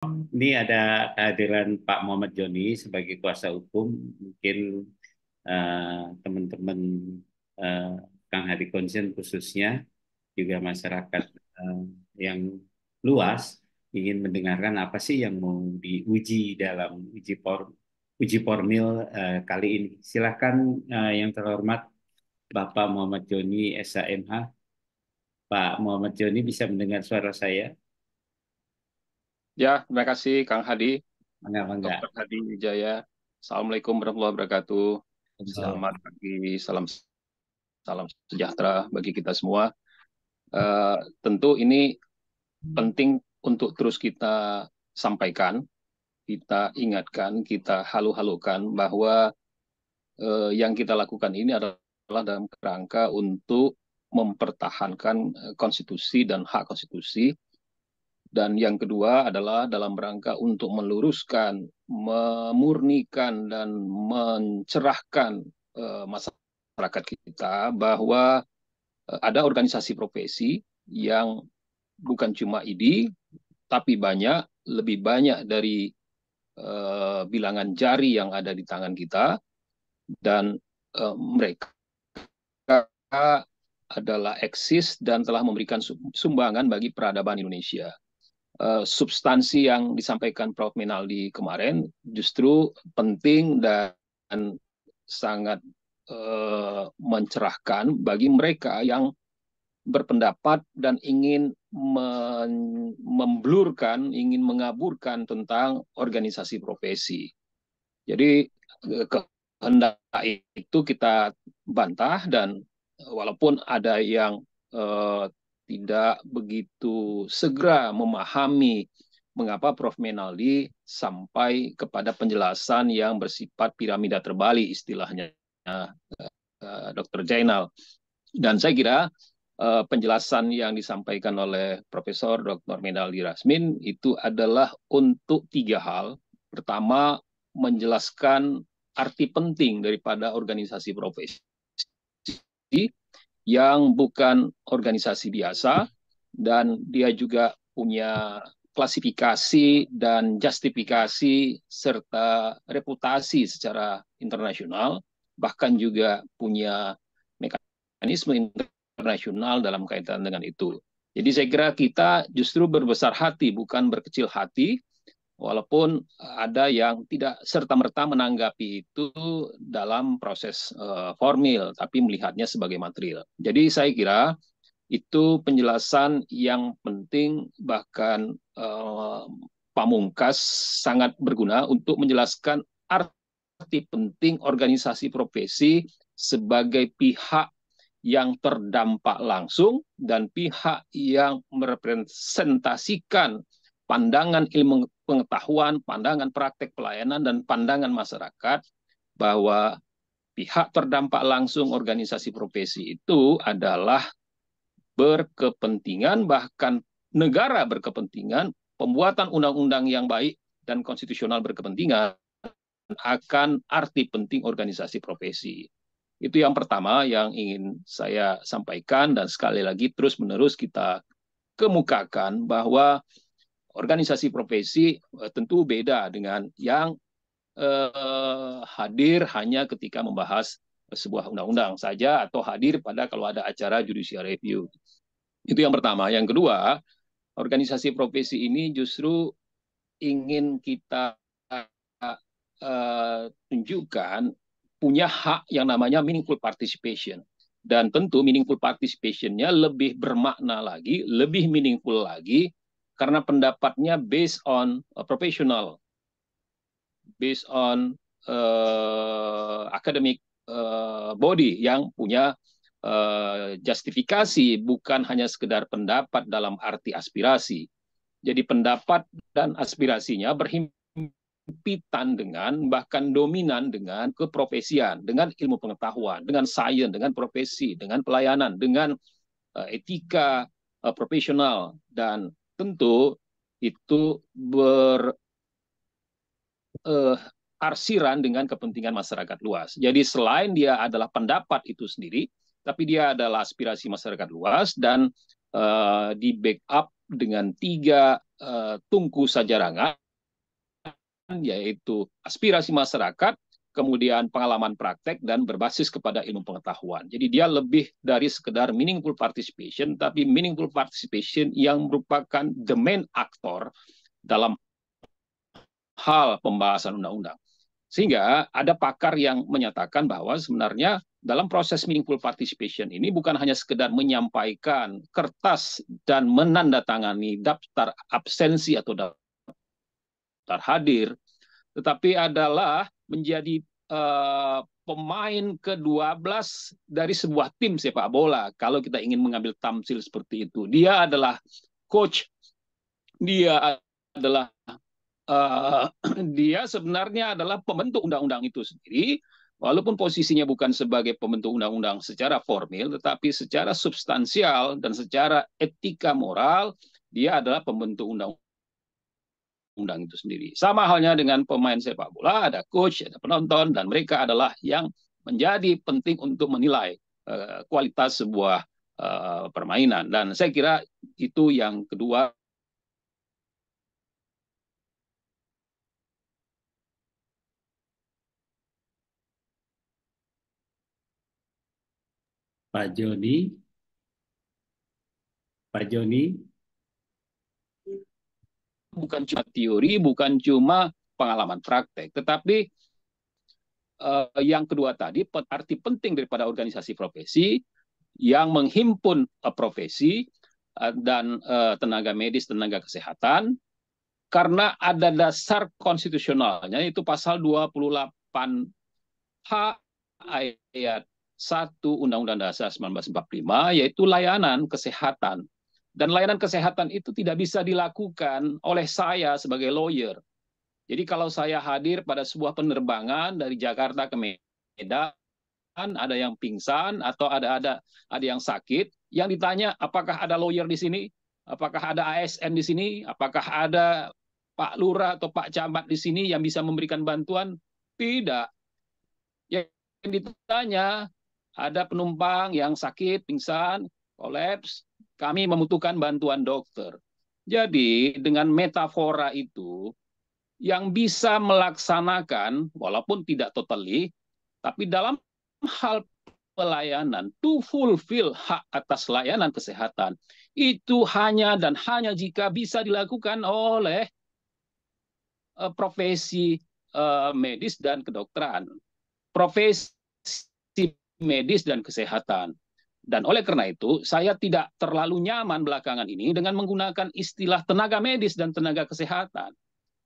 Ini ada kehadiran Pak Muhammad Joni sebagai kuasa hukum. Mungkin eh, teman-teman uh, uh, Kang Hari Konsen khususnya juga masyarakat uh, yang luas ingin mendengarkan apa sih yang mau diuji dalam uji por uji formil uh, kali ini. Silakan uh, yang terhormat Bapak Muhammad Joni SAMH. Pak Muhammad Joni bisa mendengar suara saya? Ya, terima kasih Kang Hadi. Mangga, mangga. Dr. Hadi Wijaya. Assalamualaikum warahmatullahi wabarakatuh. Selamat pagi, salam salam sejahtera bagi kita semua. Uh, tentu ini penting untuk terus kita sampaikan, kita ingatkan, kita halu-halukan bahwa uh, yang kita lakukan ini adalah dalam kerangka untuk mempertahankan eh, konstitusi dan hak konstitusi dan yang kedua adalah dalam rangka untuk meluruskan, memurnikan, dan mencerahkan uh, masyarakat kita bahwa uh, ada organisasi profesi yang bukan cuma ID, tapi banyak, lebih banyak dari uh, bilangan jari yang ada di tangan kita, dan uh, mereka adalah eksis dan telah memberikan sumbangan bagi peradaban Indonesia. Eh, substansi yang disampaikan Prof. Minaldi kemarin justru penting dan sangat eh, mencerahkan bagi mereka yang berpendapat dan ingin memblurkan, ingin mengaburkan tentang organisasi profesi. Jadi eh, kehendak itu kita bantah dan walaupun ada yang tidak begitu segera memahami mengapa Prof. Menaldi sampai kepada penjelasan yang bersifat piramida terbalik istilahnya eh, Dr. Jainal. Dan saya kira eh, penjelasan yang disampaikan oleh Profesor Dr. Menaldi Rasmin itu adalah untuk tiga hal. Pertama, menjelaskan arti penting daripada organisasi profesi yang bukan organisasi biasa dan dia juga punya klasifikasi dan justifikasi serta reputasi secara internasional bahkan juga punya mekanisme internasional dalam kaitan dengan itu. Jadi saya kira kita justru berbesar hati bukan berkecil hati walaupun eh, ada yang tidak serta-merta menanggapi itu dalam proses uh, formil, tapi melihatnya sebagai material. Jadi saya kira itu penjelasan yang penting bahkan uh, pamungkas sangat berguna untuk menjelaskan arti penting organisasi profesi sebagai pihak yang terdampak langsung dan pihak yang merepresentasikan pandangan ilmu pengetahuan, pandangan praktek pelayanan, dan pandangan masyarakat bahwa pihak terdampak langsung organisasi profesi itu adalah berkepentingan, bahkan negara berkepentingan, pembuatan undang-undang yang baik dan konstitusional berkepentingan akan arti penting organisasi profesi. Itu yang pertama yang ingin saya sampaikan dan sekali lagi terus-menerus kita kemukakan bahwa organisasi profesi eh, tentu beda dengan yang eh, hadir hanya ketika membahas sebuah undang-undang saja atau hadir pada kalau ada acara judicial review. Itu yang pertama. Yang kedua, organisasi profesi ini justru ingin kita eh, tunjukkan punya hak yang namanya meaningful participation. Dan tentu meaningful participation-nya lebih bermakna lagi, lebih meaningful lagi karena pendapatnya based on uh, professional, based on uh, academic uh, body yang punya uh, justifikasi, bukan hanya sekedar pendapat dalam arti aspirasi. Jadi pendapat dan aspirasinya berhimpitan dengan bahkan dominan dengan keprofesian, dengan ilmu pengetahuan, dengan sains, dengan profesi, dengan pelayanan, dengan uh, etika uh, profesional dan tentu itu ber uh, arsiran dengan kepentingan masyarakat luas. Jadi selain dia adalah pendapat itu sendiri, tapi dia adalah aspirasi masyarakat luas dan uh, di backup dengan tiga uh, tungku sajarangan, yaitu aspirasi masyarakat, kemudian pengalaman praktek dan berbasis kepada ilmu pengetahuan. Jadi dia lebih dari sekedar meaningful participation, tapi meaningful participation yang merupakan the main actor dalam hal pembahasan undang-undang. Sehingga ada pakar yang menyatakan bahwa sebenarnya dalam proses meaningful participation ini bukan hanya sekedar menyampaikan kertas dan menandatangani daftar absensi atau daftar hadir, tetapi adalah menjadi uh, pemain ke-12 dari sebuah tim sepak bola kalau kita ingin mengambil tamsil seperti itu. Dia adalah coach. Dia adalah uh, dia sebenarnya adalah pembentuk undang-undang itu sendiri walaupun posisinya bukan sebagai pembentuk undang-undang secara formil tetapi secara substansial dan secara etika moral dia adalah pembentuk undang-undang undang itu sendiri. Sama halnya dengan pemain sepak bola, ada coach, ada penonton, dan mereka adalah yang menjadi penting untuk menilai eh, kualitas sebuah eh, permainan. Dan saya kira itu yang kedua Pak Joni. Pak Joni bukan cuma teori, bukan cuma pengalaman praktek, tetapi uh, yang kedua tadi arti penting daripada organisasi profesi yang menghimpun uh, profesi uh, dan uh, tenaga medis, tenaga kesehatan karena ada dasar konstitusionalnya itu pasal 28 H ayat 1 Undang-Undang Dasar 1945 yaitu layanan kesehatan dan layanan kesehatan itu tidak bisa dilakukan oleh saya sebagai lawyer. Jadi kalau saya hadir pada sebuah penerbangan dari Jakarta ke Medan, ada yang pingsan atau ada ada ada yang sakit, yang ditanya apakah ada lawyer di sini, apakah ada ASN di sini, apakah ada Pak Lurah atau Pak Camat di sini yang bisa memberikan bantuan? Tidak. Yang ditanya ada penumpang yang sakit, pingsan, kolaps, kami membutuhkan bantuan dokter. Jadi dengan metafora itu yang bisa melaksanakan walaupun tidak totally tapi dalam hal pelayanan to fulfill hak atas layanan kesehatan itu hanya dan hanya jika bisa dilakukan oleh eh, profesi eh, medis dan kedokteran, profesi medis dan kesehatan. Dan oleh karena itu, saya tidak terlalu nyaman belakangan ini dengan menggunakan istilah tenaga medis dan tenaga kesehatan.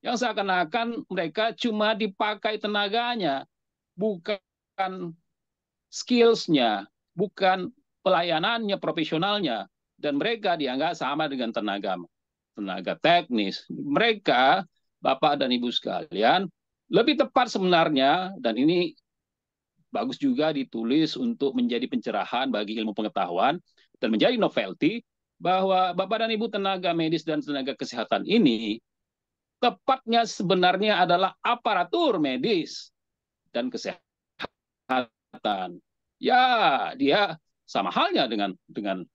Yang seakan-akan mereka cuma dipakai tenaganya, bukan skills-nya, bukan pelayanannya, profesionalnya. Dan mereka dianggap sama dengan tenaga tenaga teknis. Mereka, Bapak dan Ibu sekalian, lebih tepat sebenarnya, dan ini bagus juga ditulis untuk menjadi pencerahan bagi ilmu pengetahuan dan menjadi novelty bahwa Bapak dan Ibu tenaga medis dan tenaga kesehatan ini tepatnya sebenarnya adalah aparatur medis dan kesehatan. Ya, dia sama halnya dengan dengan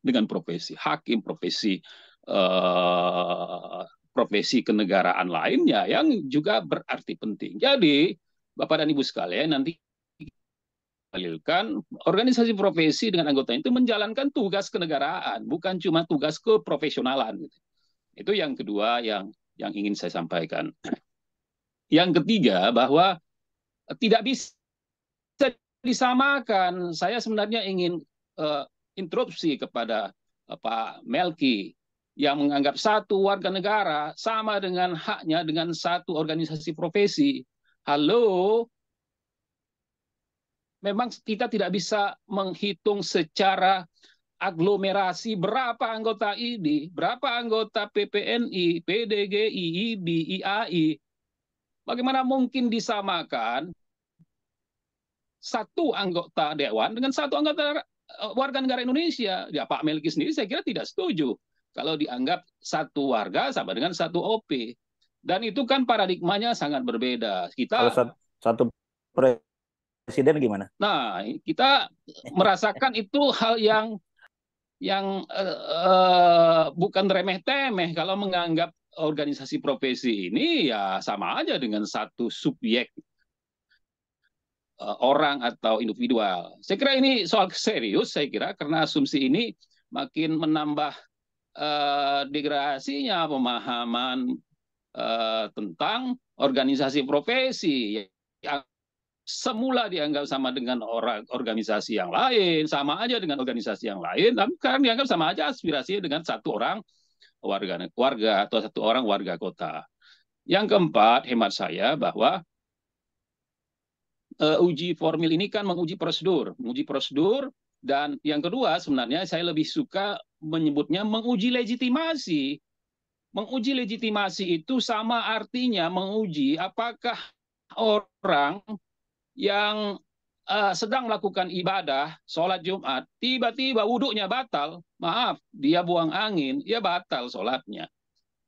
dengan profesi hakim, profesi eh, profesi kenegaraan lainnya yang juga berarti penting. Jadi Bapak dan Ibu sekalian, nanti dalilkan organisasi profesi dengan anggota itu menjalankan tugas kenegaraan, bukan cuma tugas keprofesionalan. Gitu. Itu yang kedua yang yang ingin saya sampaikan. Yang ketiga bahwa tidak bisa disamakan. Saya sebenarnya ingin uh, interupsi kepada uh, Pak Melki yang menganggap satu warga negara sama dengan haknya dengan satu organisasi profesi. Halo, memang kita tidak bisa menghitung secara aglomerasi berapa anggota ID, berapa anggota PPNI, PDGI, IB, IAI. Bagaimana mungkin disamakan satu anggota dewan dengan satu anggota eh, warga negara Indonesia. Ya Pak Melki sendiri saya kira tidak setuju kalau dianggap satu warga sama dengan satu OP. Dan itu kan paradigmanya sangat berbeda. Kita satu, presiden gimana? Nah, kita merasakan itu hal yang yang uh, uh, bukan remeh-temeh kalau menganggap organisasi profesi ini ya sama aja dengan satu subjek uh, orang atau individual. Saya kira ini soal serius saya kira karena asumsi ini makin menambah uh, degradasinya pemahaman uh, tentang organisasi profesi yang semula dianggap sama dengan orang organisasi yang lain, sama aja dengan organisasi yang lain, tapi sekarang dianggap sama aja aspirasinya dengan satu orang warga warga atau satu orang warga kota. Yang keempat, hemat saya bahwa uh, uji formil ini kan menguji prosedur, menguji prosedur dan yang kedua sebenarnya saya lebih suka menyebutnya menguji legitimasi. Menguji legitimasi itu sama artinya menguji apakah orang yang uh, sedang melakukan ibadah, sholat Jumat, tiba-tiba wuduknya batal, maaf, dia buang angin, ya batal sholatnya.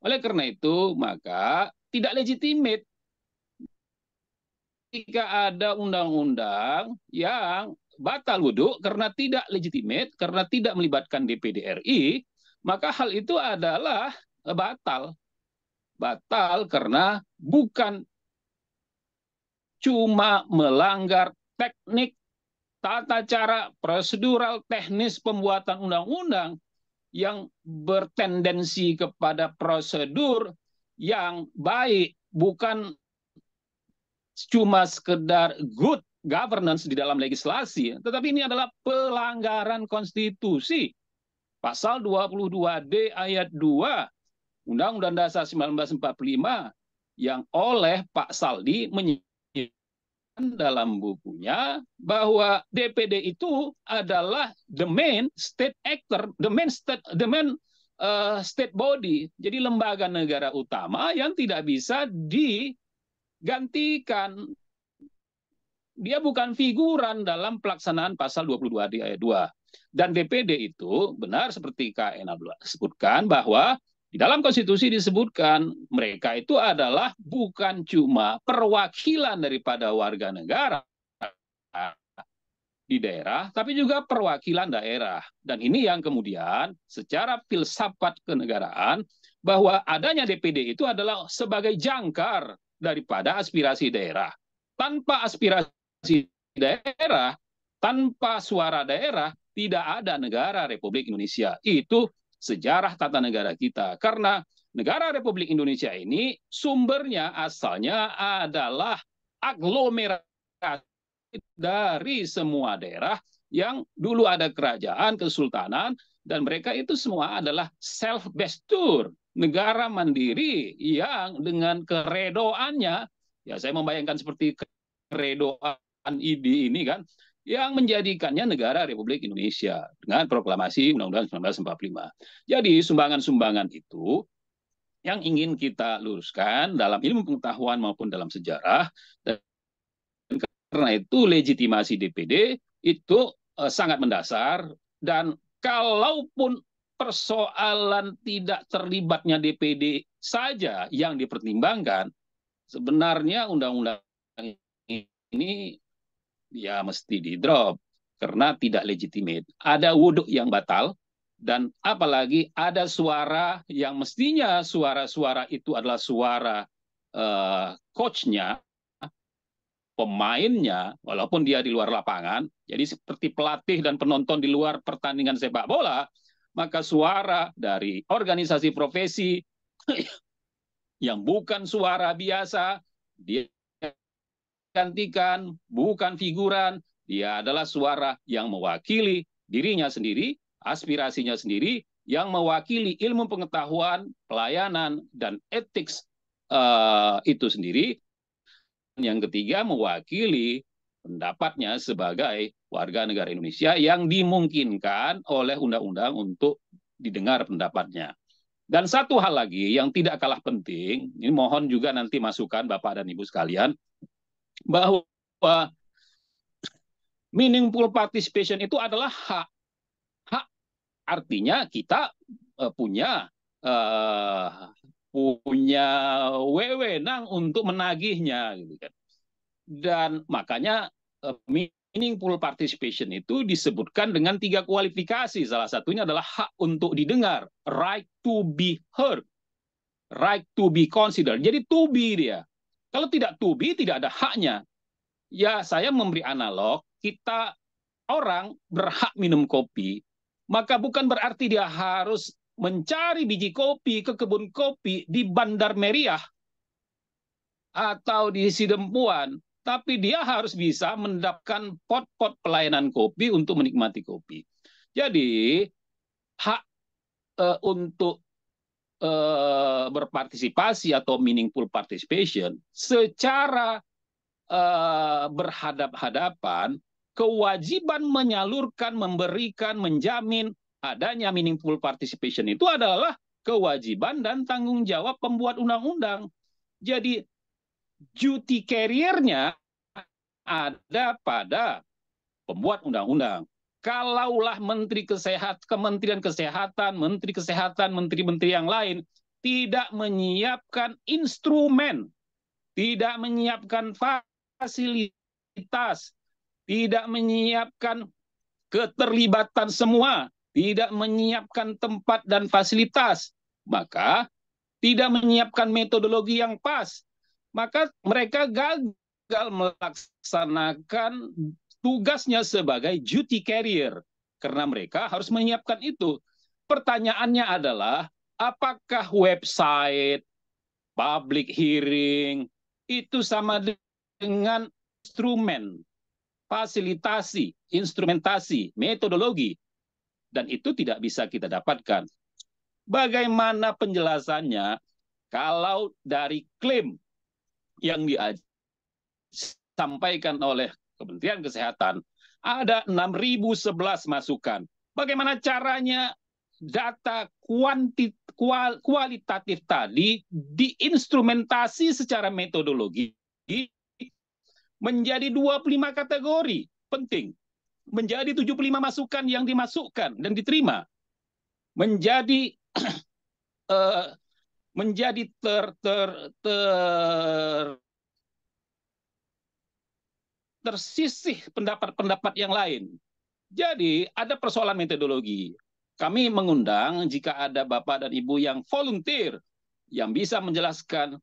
Oleh karena itu, maka tidak legitimate jika ada undang-undang yang batal wudhu karena tidak legitimate, karena tidak melibatkan DPD RI, maka hal itu adalah eh, batal. Batal karena bukan cuma melanggar teknik tata cara prosedural teknis pembuatan undang-undang yang bertendensi kepada prosedur yang baik bukan cuma sekedar good governance di dalam legislasi tetapi ini adalah pelanggaran konstitusi pasal 22D ayat 2 Undang-Undang Dasar 1945 yang oleh Pak Saldi menyebutkan dalam bukunya bahwa DPD itu adalah the main state actor, the main state, the main uh, state body, jadi lembaga negara utama yang tidak bisa digantikan. Dia bukan figuran dalam pelaksanaan pasal 22 di ayat 2. Dan DPD itu benar seperti KN sebutkan bahwa di dalam konstitusi disebutkan mereka itu adalah bukan cuma perwakilan daripada warga negara di daerah, tapi juga perwakilan daerah. Dan ini yang kemudian secara filsafat kenegaraan bahwa adanya DPD itu adalah sebagai jangkar daripada aspirasi daerah. Tanpa aspirasi daerah, tanpa suara daerah, tidak ada negara Republik Indonesia. Itu sejarah tata negara kita. Karena negara Republik Indonesia ini sumbernya asalnya adalah aglomerasi dari semua daerah yang dulu ada kerajaan, kesultanan, dan mereka itu semua adalah self bestur negara mandiri yang dengan keredoannya, ya saya membayangkan seperti keredoan ID ini kan, yang menjadikannya negara Republik Indonesia dengan proklamasi Undang-Undang 1945. Jadi sumbangan-sumbangan itu yang ingin kita luruskan dalam ilmu pengetahuan maupun dalam sejarah dan karena itu legitimasi DPD itu eh, sangat mendasar dan kalaupun persoalan tidak terlibatnya DPD saja yang dipertimbangkan sebenarnya undang-undang ini ya mesti di drop karena tidak legitimate. Ada wuduk yang batal dan apalagi ada suara yang mestinya suara-suara itu adalah suara uh, coachnya, pemainnya, walaupun dia di luar lapangan. Jadi seperti pelatih dan penonton di luar pertandingan sepak bola, maka suara dari organisasi profesi yang bukan suara biasa, dia Gantikan bukan figuran, dia adalah suara yang mewakili dirinya sendiri, aspirasinya sendiri, yang mewakili ilmu pengetahuan, pelayanan, dan etik uh, eh, itu sendiri. Yang ketiga, mewakili pendapatnya sebagai warga negara Indonesia yang dimungkinkan oleh undang-undang untuk didengar pendapatnya. Dan satu hal lagi yang tidak kalah penting, ini mohon juga nanti masukan Bapak dan Ibu sekalian, bahwa meaningful participation itu adalah hak. Hak artinya kita eh, punya uh, punya wewenang untuk menagihnya gitu kan. Dan makanya uh, eh, meaningful participation itu disebutkan dengan tiga kualifikasi. Salah satunya adalah hak untuk didengar, right to be heard, right to be considered. Jadi to be dia, kalau tidak tubi tidak ada haknya. Ya, saya memberi analog, kita orang berhak minum kopi, maka bukan berarti dia harus mencari biji kopi ke kebun kopi di Bandar Meriah atau di Sidempuan, tapi dia harus bisa mendapatkan pot-pot pelayanan kopi untuk menikmati kopi. Jadi hak e, untuk Eh, berpartisipasi atau meaningful participation secara eh, berhadap-hadapan kewajiban menyalurkan, memberikan, menjamin adanya meaningful participation itu adalah kewajiban dan tanggung jawab pembuat undang-undang. Jadi duty carriernya ada pada pembuat undang-undang kalaulah menteri kesehat, kementerian kesehatan, menteri kesehatan, menteri-menteri yang lain tidak menyiapkan instrumen, tidak menyiapkan fasilitas, tidak menyiapkan keterlibatan semua, tidak menyiapkan tempat dan fasilitas, maka tidak menyiapkan metodologi yang pas, maka mereka gagal melaksanakan tugasnya sebagai duty carrier karena mereka harus menyiapkan itu. Pertanyaannya adalah apakah website, public hearing itu sama dengan instrumen fasilitasi, instrumentasi, metodologi dan itu tidak bisa kita dapatkan. Bagaimana penjelasannya kalau dari klaim yang disampaikan oleh Kementerian Kesehatan ada 6.011 masukan. Bagaimana caranya data kuantit, kualitatif tadi diinstrumentasi secara metodologi menjadi 25 kategori penting. Menjadi 75 masukan yang dimasukkan dan diterima. Menjadi uh, menjadi ter ter ter tersisih pendapat-pendapat yang lain. Jadi ada persoalan metodologi. Kami mengundang jika ada Bapak dan Ibu yang volunteer yang bisa menjelaskan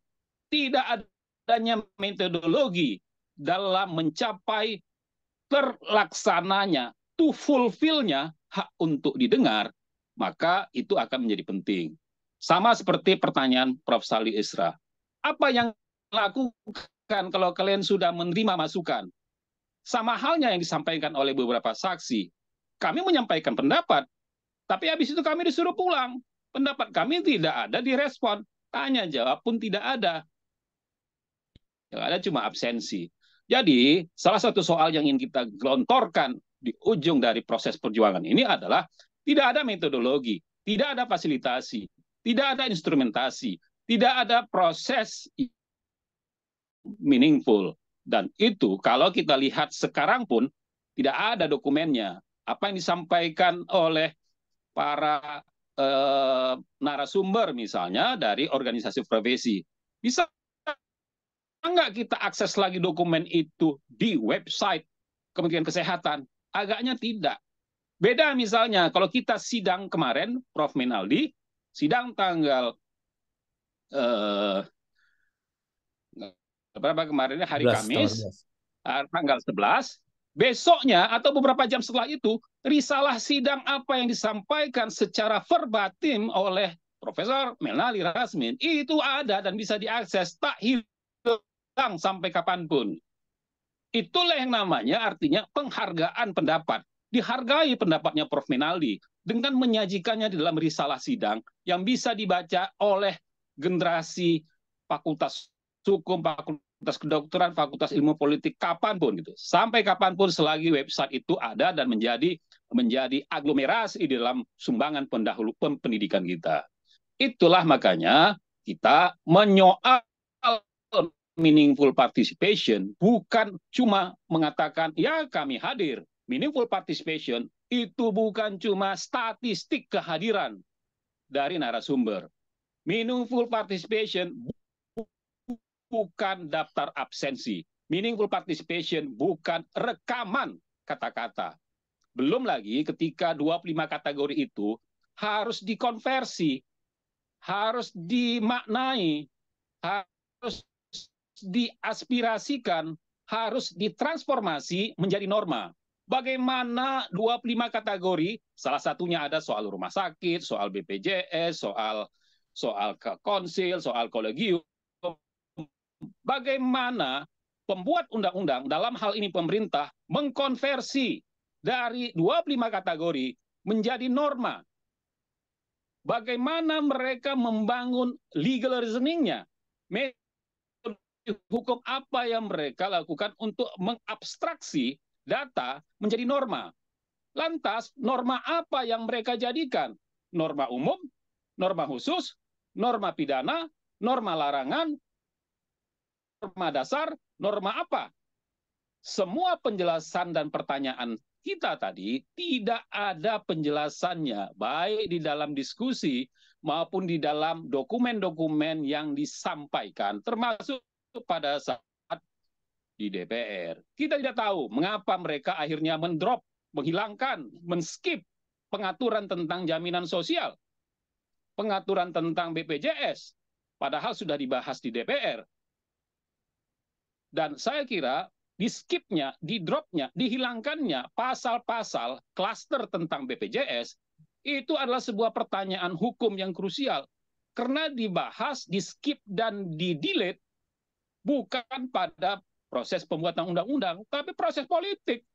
tidak adanya metodologi dalam mencapai terlaksananya, to fulfillnya hak untuk didengar, maka itu akan menjadi penting. Sama seperti pertanyaan Prof. Sali Isra. Apa yang lakukan kalau kalian sudah menerima masukan? Sama halnya yang disampaikan oleh beberapa saksi. Kami menyampaikan pendapat, tapi habis itu kami disuruh pulang. Pendapat kami tidak ada direspon. Tanya jawab pun tidak ada. Yang ada cuma absensi. Jadi, salah satu soal yang ingin kita gelontorkan di ujung dari proses perjuangan ini adalah tidak ada metodologi, tidak ada fasilitasi, tidak ada instrumentasi, tidak ada proses meaningful. Dan itu kalau kita lihat sekarang pun tidak ada dokumennya. Apa yang disampaikan oleh para eh, narasumber misalnya dari organisasi profesi. Bisa nggak kita akses lagi dokumen itu di website Kementerian Kesehatan? Agaknya tidak. Beda misalnya kalau kita sidang kemarin Prof. Minaldi, sidang tanggal eh, berapa kemarin hari 11, Kamis eh, tanggal 11 besoknya atau beberapa jam setelah itu risalah sidang apa yang disampaikan secara verbatim oleh Profesor Melali Rasmin itu ada dan bisa diakses tak hilang sampai kapanpun. Itulah yang namanya artinya penghargaan pendapat. Dihargai pendapatnya Prof. Melali dengan menyajikannya di dalam risalah sidang yang bisa dibaca oleh generasi fakultas hukum, fakultas kedokteran, fakultas ilmu politik kapanpun gitu. Sampai kapanpun selagi website itu ada dan menjadi menjadi aglomerasi di dalam sumbangan pendahulu pendidikan kita. Itulah makanya kita menyoal meaningful participation bukan cuma mengatakan ya kami hadir. Meaningful participation itu bukan cuma statistik kehadiran dari narasumber. Meaningful participation bukan daftar absensi. Meaningful participation bukan rekaman kata-kata. Belum lagi ketika 25 kategori itu harus dikonversi, harus dimaknai, harus diaspirasikan, harus ditransformasi menjadi norma. Bagaimana 25 kategori, salah satunya ada soal rumah sakit, soal BPJS, soal soal konsil, soal kolegium, bagaimana pembuat undang-undang dalam hal ini pemerintah mengkonversi dari 25 kategori menjadi norma. Bagaimana mereka membangun legal reasoningnya? Metode hukum apa yang mereka lakukan untuk mengabstraksi data menjadi norma? Lantas, norma apa yang mereka jadikan? Norma umum, norma khusus, norma pidana, norma larangan, norma dasar, norma apa? Semua penjelasan dan pertanyaan kita tadi tidak ada penjelasannya, baik di dalam diskusi maupun di dalam dokumen-dokumen yang disampaikan, termasuk pada saat di DPR. Kita tidak tahu mengapa mereka akhirnya mendrop, menghilangkan, men skip pengaturan tentang jaminan sosial, pengaturan tentang BPJS, padahal sudah dibahas di DPR dan saya kira di skipnya, di dropnya, dihilangkannya pasal-pasal klaster tentang BPJS itu adalah sebuah pertanyaan hukum yang krusial karena dibahas, di skip dan di delete bukan pada proses pembuatan undang-undang, tapi proses politik.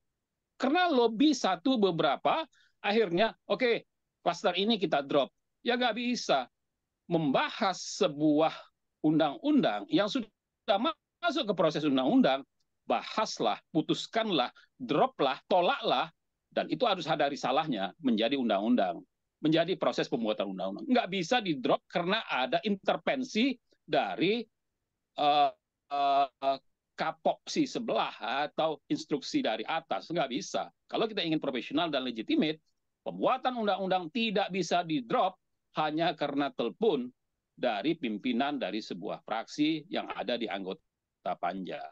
Karena lobby satu beberapa akhirnya oke okay, klaster ini kita drop. Ya nggak bisa membahas sebuah undang-undang yang sudah masuk ke proses undang-undang, bahaslah, putuskanlah, droplah, tolaklah, dan itu harus hadari salahnya menjadi undang-undang, menjadi proses pembuatan undang-undang. Nggak bisa di drop karena ada intervensi dari uh, eh, uh, eh, kapoksi sebelah atau instruksi dari atas. Nggak bisa. Kalau kita ingin profesional dan legitimate, pembuatan undang-undang tidak bisa di drop hanya karena telepon dari pimpinan dari sebuah fraksi yang ada di anggota jangka panjang.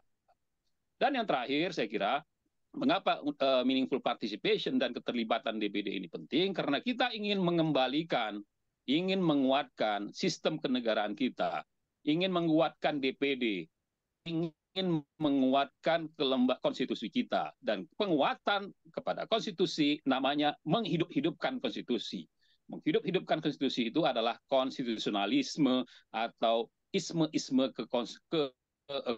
Dan yang terakhir saya kira mengapa uh, meaningful participation dan keterlibatan DPD ini penting karena kita ingin mengembalikan, ingin menguatkan sistem kenegaraan kita, ingin menguatkan DPD, ingin menguatkan kelembagaan konstitusi kita dan penguatan kepada konstitusi namanya menghidup-hidupkan konstitusi. Menghidup-hidupkan konstitusi itu adalah konstitusionalisme atau isme-isme ke, ke, ke eh,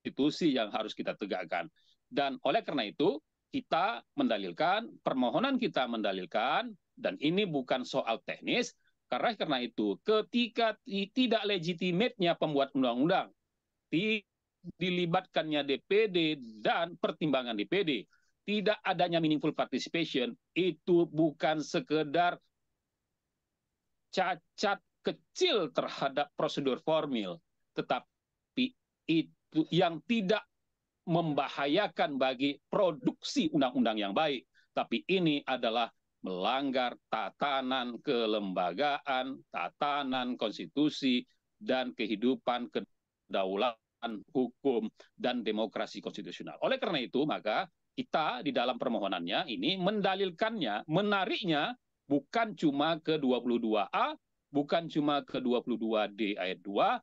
konstitusi yang harus kita tegakkan. Dan oleh karena itu, kita mendalilkan, permohonan kita mendalilkan, dan ini bukan soal teknis, karena karena itu, ketika tidak legitimate-nya pembuat undang-undang, dilibatkannya DPD dan pertimbangan DPD, tidak adanya meaningful participation, itu bukan sekedar cacat kecil terhadap prosedur formil, tetapi itu yang tidak membahayakan bagi produksi undang-undang yang baik, tapi ini adalah melanggar tatanan kelembagaan, tatanan konstitusi, dan kehidupan kedaulatan hukum dan demokrasi konstitusional. Oleh karena itu, maka kita di dalam permohonannya ini mendalilkannya, menariknya bukan cuma ke 22A, bukan cuma ke 22D ayat 2,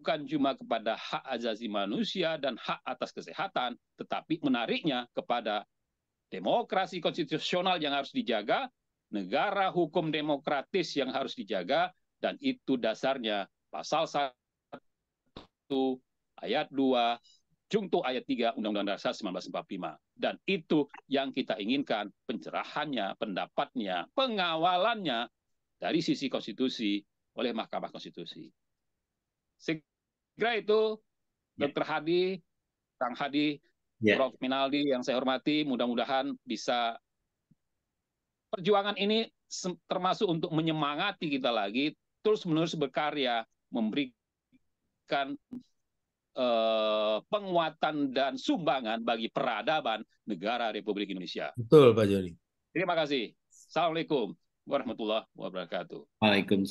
bukan cuma kepada hak azazi manusia dan hak atas kesehatan, tetapi menariknya kepada demokrasi konstitusional yang harus dijaga, negara hukum demokratis yang harus dijaga, dan itu dasarnya pasal 1 ayat 2 jungto ayat 3 Undang-Undang Dasar 1945. Dan itu yang kita inginkan pencerahannya, pendapatnya, pengawalannya dari sisi konstitusi oleh Mahkamah Konstitusi. Segera itu yeah. Dr. Hadi, Kang Hadi, yeah. Prof. Minaldi yang saya hormati, mudah-mudahan bisa perjuangan ini termasuk untuk menyemangati kita lagi terus menerus berkarya memberikan eh, penguatan dan sumbangan bagi peradaban negara Republik Indonesia. Betul Pak Joni. Terima kasih. Assalamualaikum warahmatullahi wabarakatuh. Waalaikumsalam.